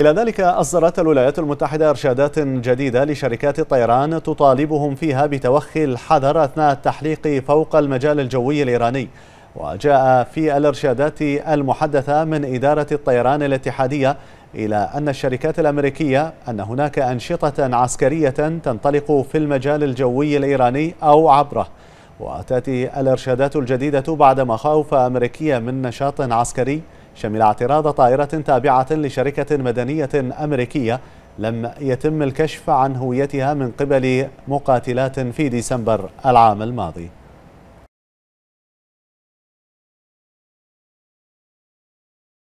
إلى ذلك أصدرت الولايات المتحدة إرشادات جديدة لشركات الطيران تطالبهم فيها بتوخي الحذر أثناء التحليق فوق المجال الجوي الإيراني وجاء في الإرشادات المحدثة من إدارة الطيران الاتحادية إلى أن الشركات الأمريكية أن هناك أنشطة عسكرية تنطلق في المجال الجوي الإيراني أو عبره وتأتي الإرشادات الجديدة بعد مخاوف أمريكية من نشاط عسكري شمل اعتراض طائرة تابعة لشركة مدنية أمريكية لم يتم الكشف عن هويتها من قبل مقاتلات في ديسمبر العام الماضي